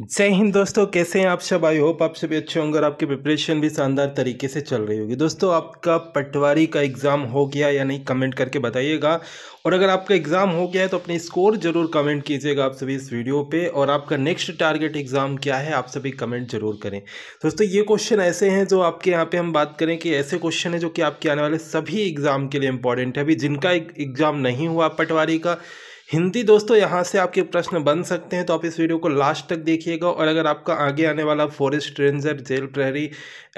जय हिंद दोस्तों कैसे हैं आप सब आई होप आप सभी अच्छे होंगे और आपकी प्रिपरेशन भी शानदार तरीके से चल रही होगी दोस्तों आपका पटवारी का एग्ज़ाम हो गया या नहीं कमेंट करके बताइएगा और अगर आपका एग्ज़ाम हो गया है तो अपने स्कोर जरूर कमेंट कीजिएगा आप सभी इस वीडियो पे और आपका नेक्स्ट टारगेट एग्ज़ाम क्या है आप सभी कमेंट जरूर करें दोस्तों ये क्वेश्चन ऐसे हैं जो आपके यहाँ पर हम बात करें कि ऐसे क्वेश्चन हैं जो कि आपके आने वाले सभी एग्ज़ाम के लिए इंपॉर्टेंट है अभी जिनका एग्ज़ाम नहीं हुआ पटवारी का हिंदी दोस्तों यहाँ से आपके प्रश्न बन सकते हैं तो आप इस वीडियो को लास्ट तक देखिएगा और अगर आपका आगे आने वाला फॉरेस्ट रेंजर जेल प्रहरी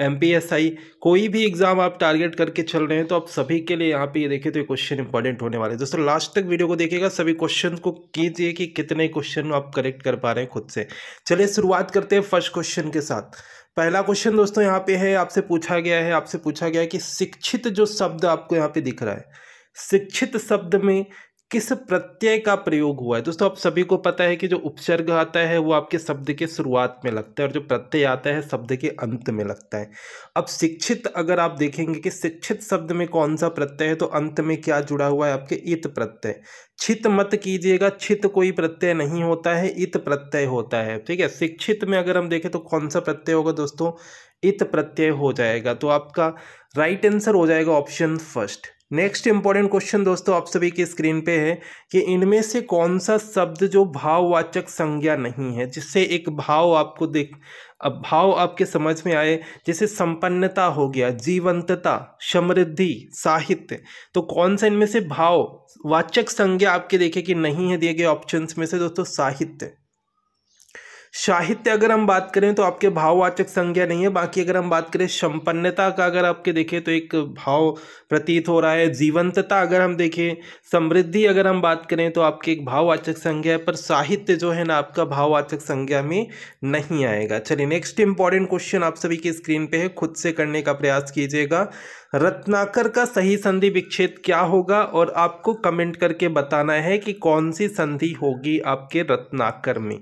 एमपीएसआई कोई भी एग्ज़ाम आप टारगेट करके चल रहे हैं तो आप सभी के लिए यहाँ पे ये देखिए तो ये क्वेश्चन इंपॉर्टेंट होने वाले दोस्तों लास्ट तक वीडियो को देखिएगा सभी क्वेश्चन को कीजिए कि कितने क्वेश्चन आप करेक्ट कर पा रहे हैं खुद से चलिए शुरुआत करते हैं फर्स्ट क्वेश्चन के साथ पहला क्वेश्चन दोस्तों यहाँ पे है आपसे पूछा गया है आपसे पूछा गया है कि शिक्षित जो शब्द आपको यहाँ पे दिख रहा है शिक्षित शब्द में किस प्रत्यय का प्रयोग हुआ है दोस्तों आप सभी को पता है कि जो उपसर्ग आता है वो आपके शब्द के शुरुआत में लगता है और जो प्रत्यय आता है शब्द के अंत में लगता है अब शिक्षित अगर आप देखेंगे कि शिक्षित शब्द में कौन सा प्रत्यय है तो अंत में क्या जुड़ा हुआ है आपके इत प्रत्यय छित मत कीजिएगा छित कोई प्रत्यय नहीं होता है इत प्रत्यय होता है ठीक है शिक्षित में अगर हम देखें तो कौन सा प्रत्यय होगा दोस्तों इत प्रत्यय हो जाएगा तो आपका राइट आंसर हो जाएगा option first next important question दोस्तों आप सभी की स्क्रीन पे है कि इनमें से कौन सा शब्द जो भाववाचक संज्ञा नहीं है जिससे एक भाव आपको देख अब भाव आपके समझ में आए जैसे संपन्नता हो गया जीवंतता समृद्धि साहित्य तो कौन सा इनमें से भाव वाचक संज्ञा आपके देखे कि नहीं है दिए गए ऑप्शंस में से दोस्तों साहित्य साहित्य अगर हम बात करें तो आपके भाववाचक संज्ञा नहीं है बाकी अगर हम बात करें संपन्नता का अगर आपके देखें तो एक भाव प्रतीत हो रहा है जीवंतता अगर हम देखें समृद्धि अगर हम बात करें तो आपके एक भाववाचक संज्ञा है पर साहित्य जो है ना आपका भाववाचक संज्ञा में नहीं आएगा चलिए नेक्स्ट इंपॉर्टेंट क्वेश्चन आप सभी की स्क्रीन पर है खुद से करने का प्रयास कीजिएगा रत्नाकर का सही संधि विक्षेद क्या होगा और आपको कमेंट करके बताना है कि कौन सी संधि होगी आपके रत्नाकर में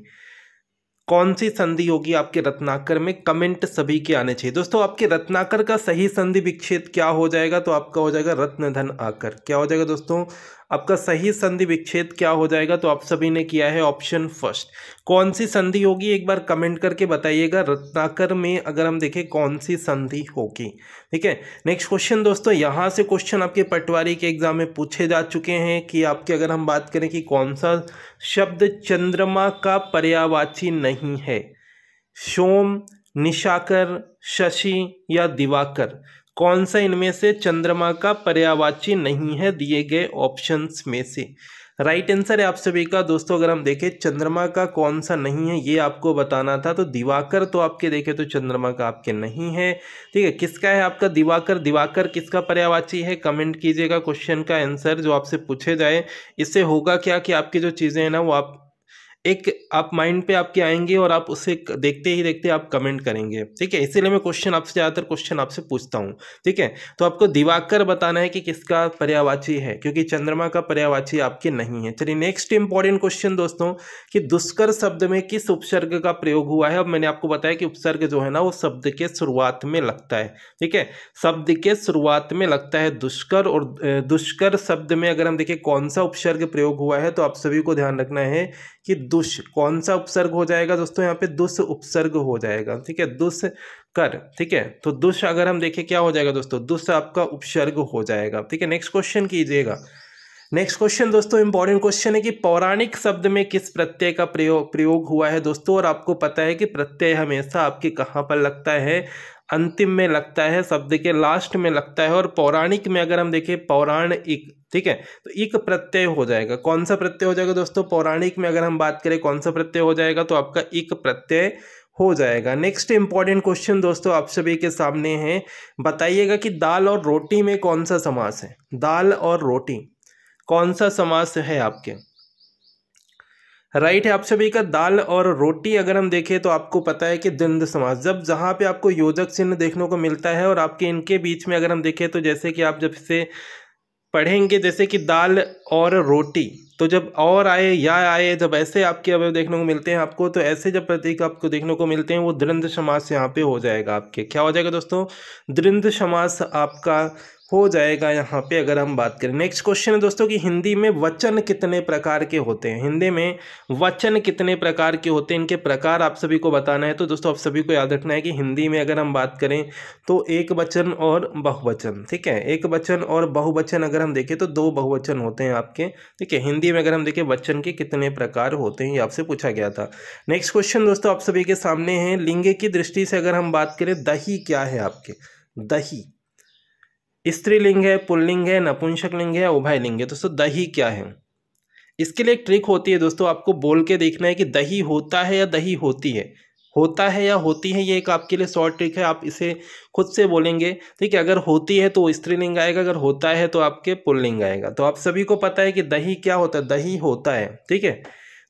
कौन सी संधि होगी आपके रत्नाकर में कमेंट सभी के आने चाहिए दोस्तों आपके रत्नाकर का सही संधि विक्षेद क्या हो जाएगा तो आपका हो जाएगा रत्नधन आकर क्या हो जाएगा दोस्तों आपका सही संधि विच्छेद क्या हो जाएगा तो आप सभी ने किया है ऑप्शन फर्स्ट कौन सी संधि होगी एक बार कमेंट करके बताइएगा रत्नाकर में अगर हम देखें कौन सी संधि होगी ठीक है नेक्स्ट क्वेश्चन दोस्तों यहाँ से क्वेश्चन आपके पटवारी के एग्जाम में पूछे जा चुके हैं कि आपकी अगर हम बात करें कि कौन सा शब्द चंद्रमा का पर्यावाची नहीं है सोम निशाकर शशि या दिवाकर कौन सा इनमें से चंद्रमा का पर्यावाची नहीं है दिए गए ऑप्शंस में से राइट आंसर है आप सभी का दोस्तों अगर हम देखें चंद्रमा का कौन सा नहीं है ये आपको बताना था तो दिवाकर तो आपके देखे तो चंद्रमा का आपके नहीं है ठीक है किसका है आपका दिवाकर दिवाकर किसका पर्यावाची है कमेंट कीजिएगा क्वेश्चन का आंसर जो आपसे पूछे जाए इससे होगा क्या कि आपकी जो चीज़ें हैं ना वो आप एक आप माइंड पे आपके आएंगे और आप उसे देखते ही देखते आप कमेंट करेंगे ठीक है इसीलिए मैं क्वेश्चन आपसे ज़्यादातर क्वेश्चन आपसे पूछता हूँ ठीक है तो आपको दिवाकर बताना है कि किसका पर्यावाची है क्योंकि चंद्रमा का पर्यावाची आपके नहीं है चलिए नेक्स्ट इंपॉर्टेंट क्वेश्चन दोस्तों कि दुष्कर शब्द में किस उपसर्ग का प्रयोग हुआ है अब मैंने आपको बताया कि उपसर्ग जो है ना वो शब्द के शुरुआत में लगता है ठीक है शब्द के शुरुआत में लगता है दुष्कर और दुष्कर शब्द में अगर हम देखें कौन सा उपसर्ग प्रयोग हुआ है तो आप सभी को ध्यान रखना है कि दुष कौन सा उपसर्ग हो जाएगा दोस्तों यहाँ पे दुष उपसर्ग हो जाएगा ठीक है दुष कर ठीक है तो दुष अगर हम देखें क्या हो जाएगा दोस्तों दुष आपका उपसर्ग हो जाएगा ठीक है नेक्स्ट क्वेश्चन कीजिएगा नेक्स्ट क्वेश्चन दोस्तों इंपॉर्टेंट क्वेश्चन है कि पौराणिक शब्द में किस प्रत्यय का प्रयोग प्रयोग हुआ है दोस्तों और आपको पता है कि प्रत्यय हमेशा आपके कहाँ पर लगता है अंतिम में लगता है शब्द के लास्ट में लगता है और पौराणिक में अगर हम देखें एक ठीक है तो एक प्रत्यय हो जाएगा कौन सा प्रत्यय हो जाएगा दोस्तों पौराणिक में अगर हम बात करें कौन सा प्रत्यय हो जाएगा तो आपका एक प्रत्यय हो जाएगा नेक्स्ट इंपॉर्टेंट क्वेश्चन दोस्तों आप सभी के सामने है बताइएगा कि दाल और रोटी में कौन सा समास है दाल और रोटी कौन सा समास है आपके राइट है आप सभी का दाल और रोटी अगर हम देखें तो आपको पता है कि द्वंद समास जब जहाँ पे आपको योजक चिन्ह देखने को मिलता है और आपके इनके बीच में अगर हम देखें तो जैसे कि आप जब से पढ़ेंगे जैसे कि दाल और रोटी तो जब और आए या आए जब ऐसे आपके अवयव देखने को मिलते हैं आपको तो ऐसे जब प्रतीक आपको देखने को मिलते हैं वो दृंद समास यहाँ पे हो जाएगा आपके क्या हो जाएगा दोस्तों दृंद समास आपका हो जाएगा यहाँ पे अगर हम बात करें नेक्स्ट क्वेश्चन है दोस्तों कि हिंदी में वचन कितने प्रकार के होते हैं हिंदी में वचन कितने प्रकार के होते हैं इनके प्रकार आप सभी को बताना है तो दोस्तों आप सभी को याद रखना है कि हिंदी में अगर हम बात करें तो एक वचन और बहुवचन ठीक है एक वचन और बहुवचन अगर हम देखें तो दो बहुवचन होते हैं आपके ठीक है हिंदी में अगर हम देखें वचन के कितने प्रकार होते हैं ये आपसे पूछा गया था नेक्स्ट क्वेश्चन दोस्तों आप सभी के सामने है लिंग की दृष्टि से अगर हम बात करें दही क्या है आपके दही स्त्रीलिंग है पुल्लिंग है नपुंसक लिंग है उभय लिंग है दोस्तों दही क्या है इसके लिए एक ट्रिक होती है दोस्तों आपको बोल के देखना है कि दही होता है या दही होती है होता है या होती है ये एक आपके लिए शॉर्ट ट्रिक है आप इसे खुद से बोलेंगे ठीक है अगर होती है तो स्त्रीलिंग आएगा अगर होता है तो आपके पुल्लिंग आएगा तो आप सभी को पता है कि दही क्या होता है दही होता है ठीक है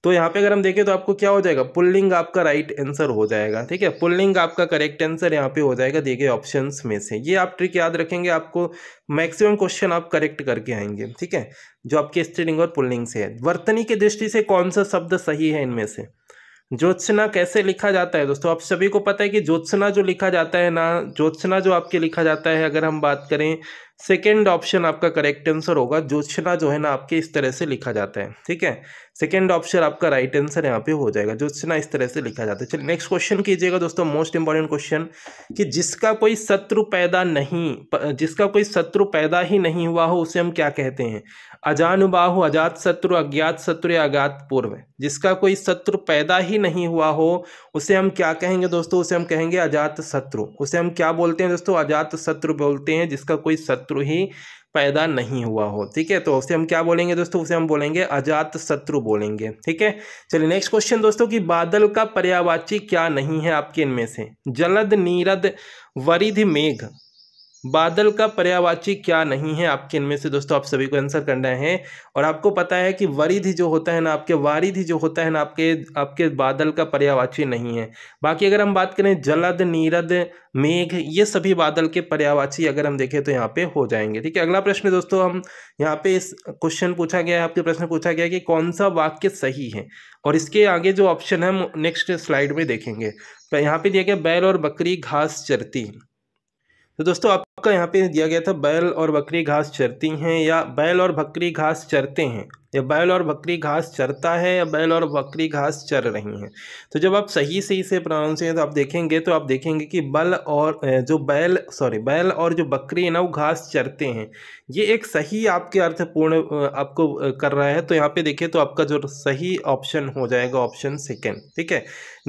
तो यहाँ पे अगर हम देखें तो आपको क्या हो जाएगा पुल्लिंग आपका राइट आंसर हो जाएगा ठीक है पुल्लिंग आपका करेक्ट आंसर यहाँ पे हो जाएगा दिए गए ऑप्शन में से ये आप ट्रिक याद रखेंगे आपको मैक्सिमम क्वेश्चन आप करेक्ट करके आएंगे ठीक है जो आपके स्त्रीलिंग और पुल्लिंग से है वर्तनी की दृष्टि से कौन सा शब्द सही है इनमें से ज्योत्सना कैसे लिखा जाता है दोस्तों आप सभी को पता है कि ज्योत्सना जो लिखा जाता है ना ज्योत्सना जो आपके लिखा जाता है अगर हम बात करें सेकेंड ऑप्शन आपका करेक्ट आंसर होगा जोत्सना जो है ना आपके इस तरह से लिखा जाता है ठीक है सेकेंड ऑप्शन आपका राइट आंसर यहाँ पे हो जाएगा जोत्सना इस तरह से लिखा जाता है चलिए नेक्स्ट क्वेश्चन कीजिएगा दोस्तों मोस्ट इंपॉर्टेंट क्वेश्चन कि जिसका कोई शत्रु पैदा नहीं जिसका कोई शत्रु पैदा ही नहीं हुआ हो उसे हम क्या कहते हैं अजानुबाहु अजात शत्रु अज्ञात शत्रु या अज्ञात पूर्व जिसका कोई शत्रु पैदा ही नहीं हुआ हो उसे हम क्या कहेंगे दोस्तों उसे हम कहेंगे अजात शत्रु उसे हम क्या बोलते हैं दोस्तों अजात शत्रु बोलते हैं जिसका कोई शत्रु शत्रु ही पैदा नहीं हुआ हो ठीक है तो उसे हम क्या बोलेंगे दोस्तों उसे हम बोलेंगे अजात शत्रु बोलेंगे ठीक है चलिए नेक्स्ट क्वेश्चन दोस्तों कि बादल का पर्यावाची क्या नहीं है आपके इनमें से जलद नीरद वरिध मेघ बादल का पर्यावाची क्या नहीं है आपके इनमें से दोस्तों आप सभी को आंसर करना है और आपको पता है कि वरिधि जो होता है ना आपके वारिधि जो होता है ना आपके आपके बादल का पर्यावाची नहीं है बाकी अगर हम बात करें जलद नीरद मेघ ये सभी बादल के पर्यावाची अगर हम देखें तो यहाँ पे हो जाएंगे ठीक है अगला प्रश्न दोस्तों हम यहाँ पे इस क्वेश्चन पूछा गया है आपके प्रश्न पूछा गया कि कौन सा वाक्य सही है और इसके आगे जो ऑप्शन है हम नेक्स्ट स्लाइड में देखेंगे तो यहाँ पे दिया गया बैल और बकरी घास चरती तो दोस्तों आप आपका यहाँ पे दिया गया था बैल और बकरी घास चरती हैं या बैल और बकरी घास चरते हैं या बैल और बकरी घास चरता है या बैल और बकरी घास चर रही हैं तो जब आप सही से इसे हैं तो आप देखेंगे तो आप देखेंगे कि बल और जो बैल सॉरी बैल और जो बकरी है ना वो घास चरते हैं ये एक सही आपके अर्थपूर्ण आपको कर रहा है तो यहाँ पे देखिए तो आपका जो सही ऑप्शन हो जाएगा ऑप्शन सेकेंड ठीक है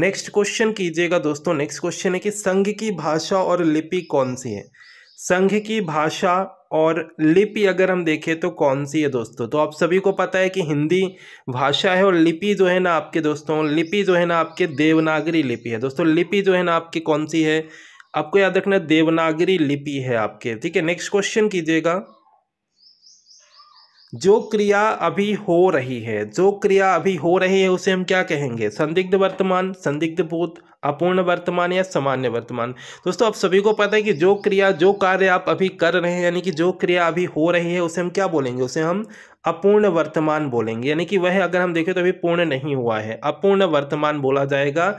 नेक्स्ट क्वेश्चन कीजिएगा दोस्तों नेक्स्ट क्वेश्चन है कि संघ की भाषा और लिपि कौन सी है संघ की भाषा और लिपि अगर हम देखें तो कौन सी है दोस्तों तो आप सभी को पता है कि हिंदी भाषा है और लिपि जो है ना आपके दोस्तों लिपि जो है ना आपके देवनागरी लिपि है दोस्तों लिपि जो है ना आपकी कौन सी है आपको याद रखना देवनागरी लिपि है आपके ठीक है नेक्स्ट क्वेश्चन कीजिएगा जो क्रिया अभी हो रही है जो क्रिया अभी हो रही है उसे हम क्या कहेंगे संदिग्ध वर्तमान संदिग्ध भूत अपूर्ण वर्तमान या सामान्य वर्तमान दोस्तों आप सभी को पता है कि जो क्रिया जो कार्य आप अभी कर रहे हैं यानी कि जो क्रिया अभी हो रही है उसे हम क्या बोलेंगे उसे हम अपूर्ण वर्तमान बोलेंगे यानी कि वह अगर हम देखें तो अभी पूर्ण नहीं हुआ है अपूर्ण वर्तमान बोला जाएगा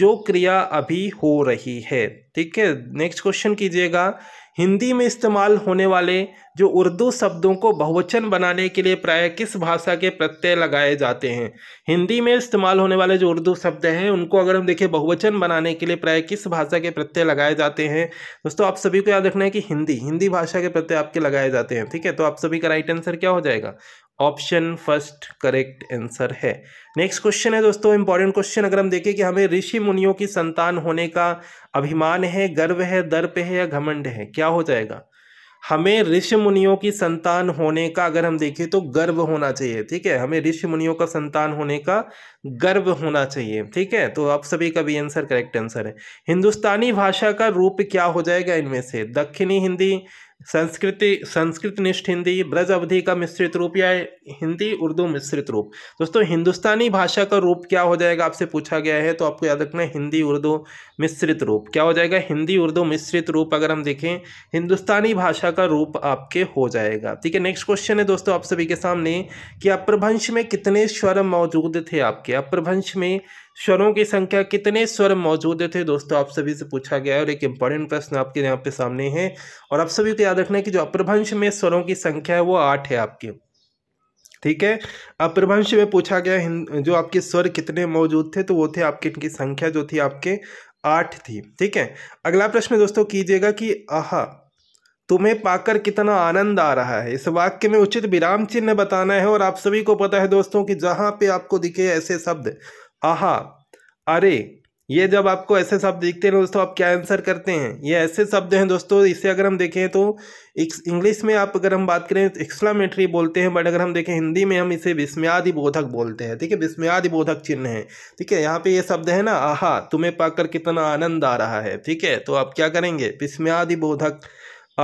जो क्रिया अभी हो रही है ठीक है नेक्स्ट क्वेश्चन कीजिएगा हिंदी में इस्तेमाल होने वाले जो उर्दू शब्दों को बहुवचन बनाने के लिए प्राय किस भाषा के प्रत्यय लगाए जाते हैं हिंदी में इस्तेमाल होने वाले जो उर्दू शब्द हैं उनको अगर हम देखें बहुवचन बनाने के लिए प्राय किस भाषा के प्रत्यय लगाए जाते हैं दोस्तों आप सभी को याद रखना है कि हिंदी हिंदी भाषा के प्रत्यय आपके लगाए जाते हैं ठीक है तो आप सभी का राइट आंसर क्या हो जाएगा ऑप्शन फर्स्ट करेक्ट आंसर है नेक्स्ट क्वेश्चन है दोस्तों इंपॉर्टेंट क्वेश्चन अगर हम देखें कि हमें ऋषि मुनियों की संतान होने का अभिमान है गर्व है दर्प है या घमंड है क्या हो जाएगा हमें ऋषि मुनियों की संतान होने का अगर हम देखें तो गर्व होना चाहिए ठीक है हमें ऋषि मुनियों का संतान होने का गर्व होना चाहिए ठीक है तो आप सभी का भी आंसर करेक्ट आंसर है हिंदुस्तानी भाषा का रूप क्या हो जाएगा इनमें से दक्षिणी हिंदी संस्कृति संस्कृत निष्ठ हिंदी ब्रज अवधि का मिश्रित रूप या हिंदी उर्दू मिश्रित रूप दोस्तों हिंदुस्तानी भाषा का रूप क्या हो जाएगा आपसे पूछा गया है तो आपको याद रखना है हिंदी उर्दू मिश्रित रूप क्या हो जाएगा हिंदी उर्दू मिश्रित रूप अगर हम देखें हिंदुस्तानी भाषा का रूप आपके हो जाएगा ठीक है नेक्स्ट क्वेश्चन है दोस्तों आप सभी के सामने कि अप्रभंश में कितने स्वर मौजूद थे आपके अप्रभंश में स्वरों की संख्या कितने स्वर मौजूद थे दोस्तों आप सभी से पूछा गया है और एक इम्पॉर्टेंट प्रश्न आपके यहाँ पे सामने है और आप सभी को याद रखना है कि जो अप्रभंश में स्वरों की संख्या है वो आठ है आपके ठीक है अप्रभंश में पूछा गया जो आपके स्वर कितने मौजूद थे तो वो थे आपके इनकी संख्या जो थी आपके आठ थी ठीक है अगला प्रश्न दोस्तों कीजिएगा कि आह तुम्हें पाकर कितना आनंद आ रहा है इस वाक्य में उचित विराम चिन्ह बताना है और आप सभी को पता है दोस्तों कि जहाँ पे आपको दिखे ऐसे शब्द आहा अरे ये जब आपको ऐसे शब्द दिखते हैं दोस्तों आप क्या आंसर करते हैं ये ऐसे शब्द हैं दोस्तों इसे अगर हम देखें तो इंग्लिश में आप अगर हम बात करें तो बोलते हैं बट अगर हम देखें हिंदी में हम इसे विस्मयादि बोधक बोलते हैं ठीक है विस्मयादि बोधक चिन्ह है ठीक है यहाँ पे ये शब्द है ना आहा तुम्हें पाकर कितना आनंद आ रहा है ठीक है तो आप क्या करेंगे विस्मयादि बोधक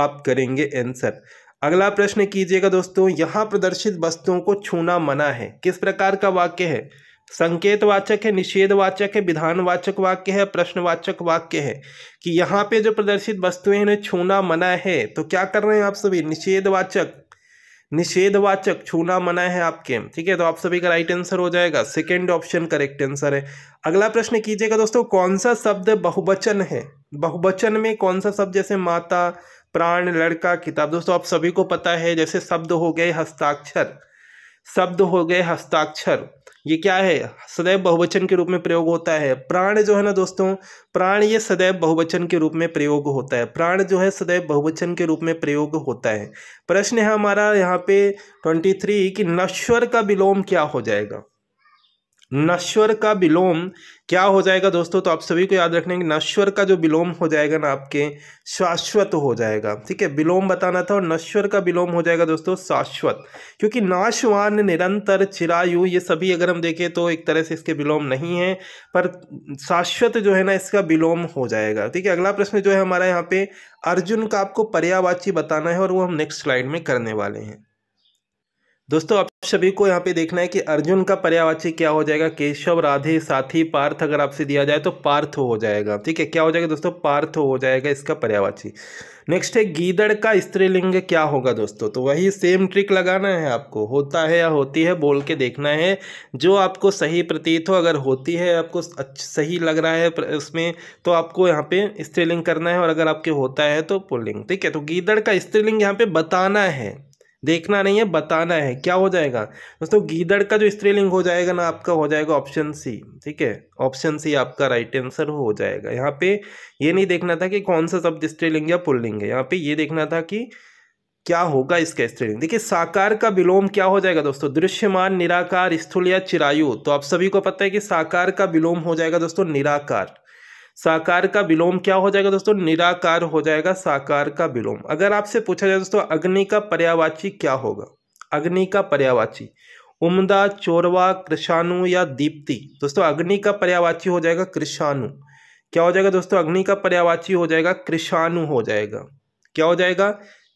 आप करेंगे आंसर अगला प्रश्न कीजिएगा दोस्तों यहाँ प्रदर्शित वस्तुओं को छूना मना है किस प्रकार का वाक्य है संकेतवाचक है निषेधवाचक है विधानवाचक वाक्य है प्रश्नवाचक वाक्य है कि यहाँ पे जो प्रदर्शित वस्तुएं इन्हें छूना मना है तो क्या कर रहे हैं आप सभी निषेधवाचक निषेधवाचक छूना मना है आपके ठीक है तो आप सभी का राइट आंसर हो जाएगा सेकेंड ऑप्शन करेक्ट आंसर है अगला प्रश्न कीजिएगा दोस्तों कौन सा शब्द बहुवचन है बहुवचन में कौन सा शब्द जैसे माता प्राण लड़का किताब दोस्तों आप सभी को पता है जैसे शब्द हो गए हस्ताक्षर शब्द हो गए हस्ताक्षर ये क्या है सदैव बहुवचन के रूप में प्रयोग होता है प्राण जो है ना दोस्तों प्राण ये सदैव बहुवचन के रूप में प्रयोग होता है प्राण जो है सदैव बहुवचन के रूप में प्रयोग होता है प्रश्न है हमारा यहाँ पे ट्वेंटी थ्री कि नश्वर का विलोम क्या हो जाएगा नश्वर का विलोम क्या हो जाएगा दोस्तों तो आप सभी को याद रखना है कि नश्वर का जो विलोम हो जाएगा ना आपके शाश्वत हो जाएगा ठीक है विलोम बताना था और नश्वर का विलोम हो जाएगा दोस्तों शाश्वत क्योंकि नाशवान निरंतर चिरायु ये सभी अगर हम देखें तो एक तरह से इसके विलोम नहीं है पर शाश्वत जो है ना इसका विलोम हो जाएगा ठीक है अगला प्रश्न जो है हमारा यहाँ पे अर्जुन का आपको पर्यावाची बताना है और वो हम नेक्स्ट स्लाइड में करने वाले हैं दोस्तों आप सभी को यहाँ पे देखना है कि अर्जुन का पर्यावाची क्या हो जाएगा केशव राधे साथी पार्थ अगर आपसे दिया जाए तो पार्थ हो जाएगा ठीक है क्या हो जाएगा दोस्तों पार्थ हो जाएगा इसका पर्यावाची नेक्स्ट है गीदड़ का स्त्रीलिंग क्या होगा दोस्तों तो वही सेम ट्रिक लगाना है आपको होता है या होती है बोल के देखना है जो आपको सही प्रतीत हो अगर होती है आपको सही लग रहा है उसमें तो आपको यहाँ पे स्त्रीलिंग करना है और अगर आपके होता है तो पुलिंग ठीक है तो गीदड़ का स्त्रीलिंग यहाँ पे बताना है देखना नहीं है बताना है क्या हो जाएगा दोस्तों गीदड़ का जो स्त्रीलिंग हो जाएगा ना आपका हो जाएगा ऑप्शन सी ठीक है ऑप्शन सी आपका राइट आंसर हो जाएगा यहाँ पे ये नहीं देखना था कि कौन सा शब्द स्त्रीलिंग या पुल्लिंग है यहाँ पे ये देखना था कि क्या होगा इसका स्त्रीलिंग देखिए साकार का विलोम क्या हो जाएगा दोस्तों दृश्यमान निराकार स्थूल या चिरायु तो आप सभी को पता है कि साकार का विलोम हो जाएगा दोस्तों निराकार साकार का विलोम क्या हो जाएगा दोस्तों निराकार हो जाएगा साकार का विलोम अगर आपसे पूछा जाए दोस्तों अग्नि का पर्यावाची क्या होगा अग्नि का पर्यावाची उम्दा चोरवा कृषाणु या दीप्ति दोस्तों अग्नि का पर्यावाची हो जाएगा कृषाणु क्या हो जाएगा दोस्तों अग्नि का पर्यावाची हो जाएगा कृषाणु हो जाएगा क्या हो जाएगा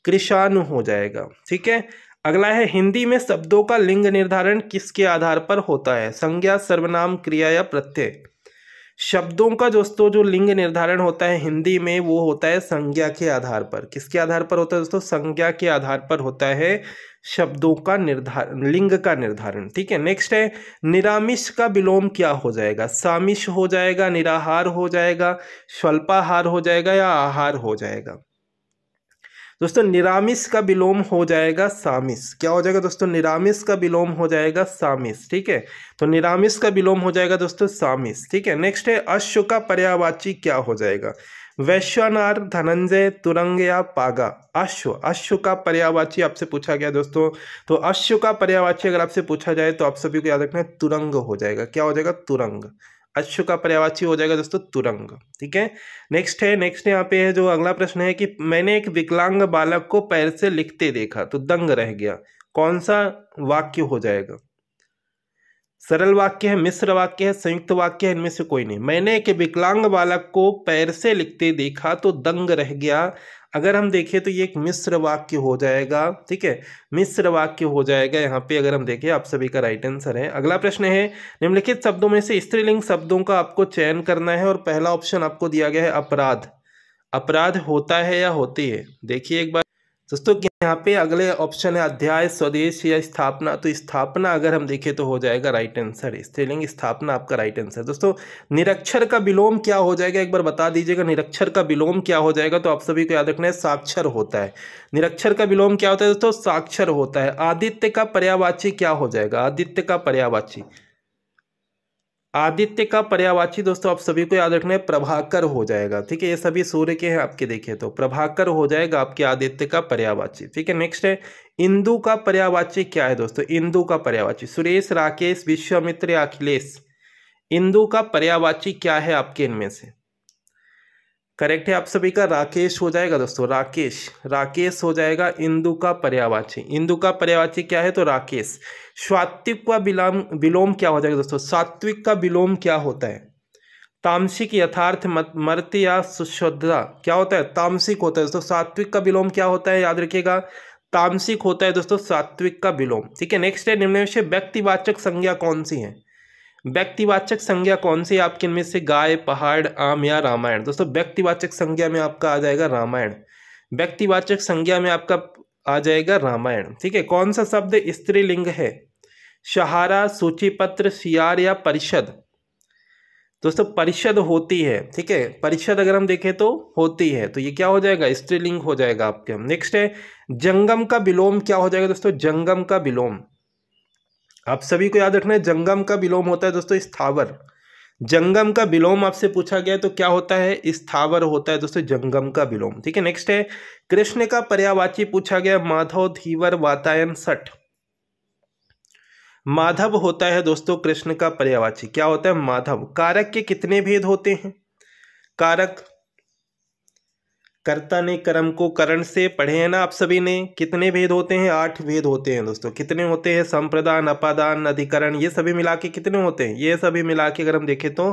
कृषाणु हो जाएगा ठीक है अगला है हिंदी में शब्दों का लिंग निर्धारण किसके आधार पर होता है संज्ञा सर्वनाम क्रिया या प्रत्यय शब्दों का दोस्तों जो लिंग निर्धारण होता है हिंदी में वो होता है संज्ञा के आधार पर किसके आधार पर होता है दोस्तों संज्ञा के आधार पर होता है शब्दों का निर्धारण लिंग का निर्धारण ठीक है नेक्स्ट है निरामिष का विलोम क्या हो जाएगा सामिष हो जाएगा निराहार हो जाएगा स्वल्पाहार हो जाएगा या आहार हो जाएगा दोस्तों निरामिस का विलोम हो जाएगा सामिस क्या हो जाएगा दोस्तों निरामिस का विलोम हो जाएगा सामिस ठीक है तो निरामिस का विलोम हो जाएगा दोस्तों सामिस ठीक है नेक्स्ट है अश्व का पर्यावाची क्या हो जाएगा वैश्वानार धनंजय तुरंग या पागा अश्व अश्व का पर्यावाची आपसे पूछा गया दोस्तों तो अश्व का पर्यावाची अगर आपसे पूछा जाए तो आप सभी को याद रखना है तुरंग हो जाएगा क्या हो जाएगा तुरंग अश्व का पर्यावाची हो जाएगा दोस्तों तुरंग ठीक है नेक्स्ट है नेक्स्ट यहाँ पे है जो अगला प्रश्न है कि मैंने एक विकलांग बालक को पैर से लिखते देखा तो दंग रह गया कौन सा वाक्य हो जाएगा सरल वाक्य है मिश्र वाक्य है संयुक्त वाक्य है इनमें से कोई नहीं मैंने एक विकलांग बालक को पैर से लिखते देखा तो दंग रह गया अगर हम देखें तो ये एक मिश्र वाक्य हो जाएगा ठीक है मिश्र वाक्य हो जाएगा यहाँ पे अगर हम देखें आप सभी का राइट आंसर है अगला प्रश्न है निम्नलिखित शब्दों में से स्त्रीलिंग शब्दों का आपको चयन करना है और पहला ऑप्शन आपको दिया गया है अपराध अपराध होता है या होती है देखिए एक बार दोस्तों यहाँ पे अगले ऑप्शन है अध्याय स्वदेश या स्थापना तो स्थापना अगर हम देखें तो हो जाएगा राइट आंसर स्त्रीलिंग स्थापना आपका राइट आंसर दोस्तों निरक्षर का विलोम क्या हो जाएगा एक बार बता दीजिएगा निरक्षर का विलोम क्या हो जाएगा तो आप सभी को याद रखना है साक्षर होता है निरक्षर का विलोम क्या होता है दोस्तों साक्षर होता है आदित्य का पर्यावाची क्या हो जाएगा आदित्य का पर्यावाची आदित्य का पर्यावाची दोस्तों आप सभी को याद रखना है प्रभाकर हो जाएगा ठीक है ये सभी सूर्य के हैं आपके देखे तो प्रभाकर हो जाएगा आपके आदित्य का पर्यावाची ठीक है नेक्स्ट है इंदु का पर्यावाची क्या है दोस्तों इंदु का पर्यावाची सुरेश राकेश विश्वामित्र अखिलेश इंदु का पर्यावाची क्या है आपके इनमें से करेक्ट है आप सभी का राकेश हो जाएगा दोस्तों राकेश राकेश हो जाएगा इंदु का पर्यावाची इंदु का पर्यावाची क्या है तो राकेश स्वात्विक का विलोम विलोम क्या हो जाएगा दोस्तों सात्विक का विलोम क्या होता है तामसिक यथार्थ मर्त या सुश्रद्धा क्या होता है तामसिक होता है दोस्तों सात्विक का विलोम क्या होता है याद रखिएगा तामसिक होता है दोस्तों सात्विक का विलोम ठीक है नेक्स्ट है निम्न व्यक्तिवाचक संज्ञा कौन सी है व्यक्तिवाचक संज्ञा कौन सी आपके इनमें से गाय पहाड़ आम या रामायण दोस्तों व्यक्तिवाचक संज्ञा में आपका आ जाएगा रामायण व्यक्तिवाचक संज्ञा में आपका आ जाएगा रामायण ठीक है कौन सा शब्द स्त्रीलिंग है सहारा सूची पत्र सियार या परिषद दोस्तों परिषद होती है ठीक है परिषद अगर हम देखें तो होती है तो ये क्या हो जाएगा स्त्रीलिंग हो जाएगा आपके नेक्स्ट है जंगम का विलोम क्या हो जाएगा दोस्तों जंगम का विलोम आप सभी को याद रखना है जंगम का विलोम होता है दोस्तों स्थावर जंगम का विलोम आपसे पूछा गया तो क्या होता है स्थावर होता है दोस्तों जंगम का विलोम ठीक है नेक्स्ट है कृष्ण का पर्यावाची पूछा गया माधव धीवर वातायन सठ माधव होता है दोस्तों कृष्ण का पर्यावाची क्या होता है माधव कारक के कितने भेद होते हैं कारक कर्ता ने कर्म को करण से पढ़े हैं ना आप सभी ने कितने भेद होते हैं आठ भेद होते हैं दोस्तों कितने होते हैं संप्रदान अपादान अधिकरण ये सभी मिला के कितने होते हैं ये सभी मिला के अगर हम देखें तो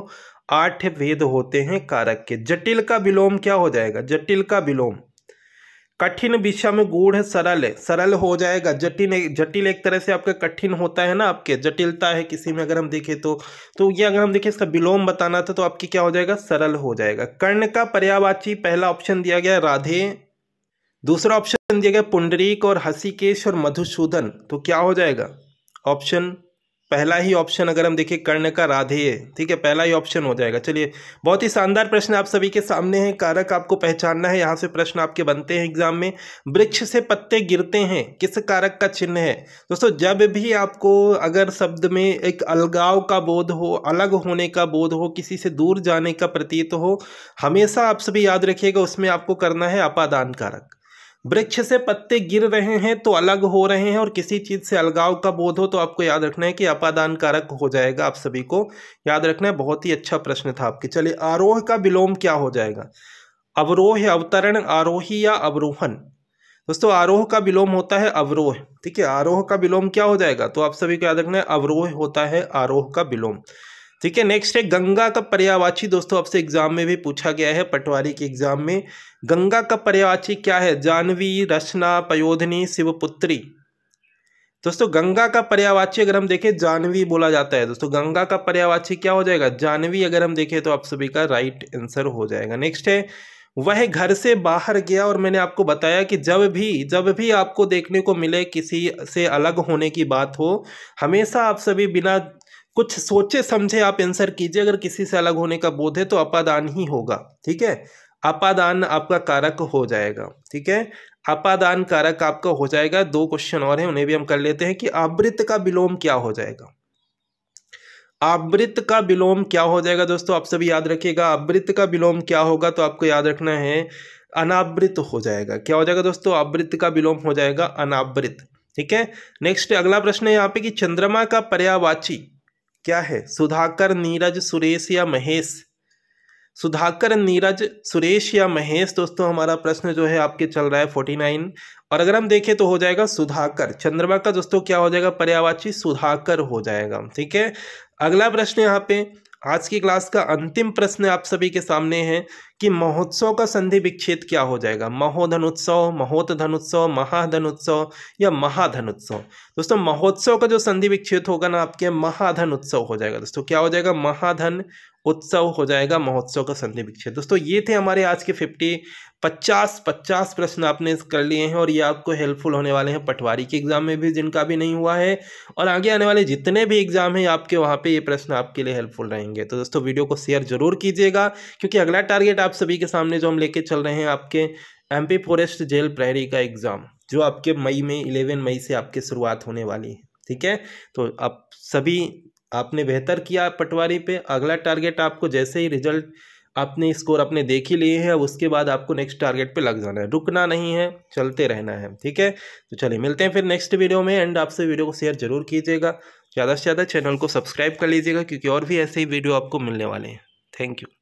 आठ भेद होते हैं कारक के जटिल का विलोम क्या हो जाएगा जटिल का विलोम कठिन विषय में गूढ़ सरल सरल हो जाएगा जटिल जटिल एक तरह से आपका कठिन होता है ना आपके जटिलता है किसी में अगर हम देखें तो तो ये अगर हम देखें इसका विलोम बताना था तो आपके क्या हो जाएगा सरल हो जाएगा कर्ण का पर्यावाची पहला ऑप्शन दिया गया राधे दूसरा ऑप्शन दिया गया पुंडरीक और हसीकेश और मधुसूदन तो क्या हो जाएगा ऑप्शन पहला ही ऑप्शन अगर हम देखें कर्ण का राधेय ठीक है पहला ही ऑप्शन हो जाएगा चलिए बहुत ही शानदार प्रश्न आप सभी के सामने है कारक आपको पहचानना है यहाँ से प्रश्न आपके बनते हैं एग्जाम में वृक्ष से पत्ते गिरते हैं किस कारक का चिन्ह है दोस्तों जब भी आपको अगर शब्द में एक अलगाव का बोध हो अलग होने का बोध हो किसी से दूर जाने का प्रतीत हो हमेशा आप सभी याद रखिएगा उसमें आपको करना है अपादान कारक वृक्ष से पत्ते गिर रहे हैं तो अलग हो रहे हैं और किसी चीज़ से अलगाव का बोध हो तो आपको याद रखना है कि अपादान कारक हो जाएगा आप सभी को याद रखना है बहुत ही अच्छा प्रश्न था आपके चलिए आरोह का विलोम क्या हो जाएगा अवरोह अवतरण आरोही या अवरोहन दोस्तों आरोह का विलोम होता है अवरोह ठीक है आरोह का विलोम क्या हो जाएगा तो आप सभी को याद रखना है अवरोह होता है आरोह का विलोम ठीक है नेक्स्ट है गंगा का पर्यावाची दोस्तों आपसे एग्जाम में भी पूछा गया है पटवारी के एग्जाम में गंगा का पर्यावाची क्या है जानवी रचना पयोधनी शिवपुत्री दोस्तों गंगा का पर्यावाची अगर हम देखें जानवी बोला जाता है दोस्तों गंगा का पर्यावाची क्या हो जाएगा जानवी अगर हम देखें तो आप सभी का राइट आंसर हो जाएगा नेक्स्ट है वह घर से बाहर गया और मैंने आपको बताया कि जब भी जब भी आपको देखने को मिले किसी से अलग होने की बात हो हमेशा आप सभी बिना कुछ सोचे समझे आप आंसर कीजिए अगर किसी से अलग होने का बोध है तो अपादान ही होगा ठीक है अपादान आपका कारक हो जाएगा ठीक है अपादान कारक आपका हो जाएगा दो क्वेश्चन और हैं उन्हें भी हम कर लेते हैं कि आवृत का विलोम क्या हो जाएगा आवृत का विलोम क्या हो जाएगा दोस्तों आप सभी याद रखिएगा आवृत का विलोम क्या होगा तो आपको याद रखना है अनावृत हो जाएगा क्या हो जाएगा दोस्तों आवृत का विलोम हो जाएगा अनावृत ठीक है नेक्स्ट अगला प्रश्न है यहाँ पे कि चंद्रमा का पर्यावाची क्या है सुधाकर नीरज सुरेश या महेश सुधाकर नीरज सुरेश या महेश दोस्तों हमारा प्रश्न जो है आपके चल रहा है फोर्टी नाइन और अगर हम देखें तो हो जाएगा सुधाकर चंद्रमा का दोस्तों क्या हो जाएगा पर्यावाची सुधाकर हो जाएगा ठीक है अगला प्रश्न यहाँ पे आज की क्लास का अंतिम प्रश्न आप सभी के सामने है कि महोत्सव का संधि विच्छेद क्या हो जाएगा महोधनुत्सव महाधन महाधनुत्सव या महाधनुत्सव दोस्तों महोत्सव का जो संधि विच्छेद होगा ना आपके महाधन उत्सव हो जाएगा दोस्तों क्या हो जाएगा महाधन उत्सव हो जाएगा महोत्सव का संधि संधिविक्षेप दोस्तों ये थे हमारे आज के फिफ्टी पचास पचास प्रश्न आपने कर लिए हैं और ये आपको हेल्पफुल होने वाले हैं पटवारी के एग्ज़ाम में भी जिनका भी नहीं हुआ है और आगे आने वाले जितने भी एग्ज़ाम हैं आपके वहाँ पे ये प्रश्न आपके लिए हेल्पफुल रहेंगे तो दोस्तों वीडियो को शेयर जरूर कीजिएगा क्योंकि अगला टारगेट आप सभी के सामने जो हम लेके चल रहे हैं आपके एम फॉरेस्ट जेल प्रहरी का एग्ज़ाम जो आपके मई में इलेवन मई से आपकी शुरुआत होने वाली है ठीक है तो आप सभी आपने बेहतर किया पटवारी पे अगला टारगेट आपको जैसे ही रिजल्ट आपने स्कोर अपने देख ही लिए हैं अब उसके बाद आपको नेक्स्ट टारगेट पे लग जाना है रुकना नहीं है चलते रहना है ठीक है तो चलिए मिलते हैं फिर नेक्स्ट वीडियो में एंड आपसे वीडियो को शेयर जरूर कीजिएगा ज़्यादा से ज़्यादा चैनल को सब्सक्राइब कर लीजिएगा क्योंकि और भी ऐसे ही वीडियो आपको मिलने वाले हैं थैंक यू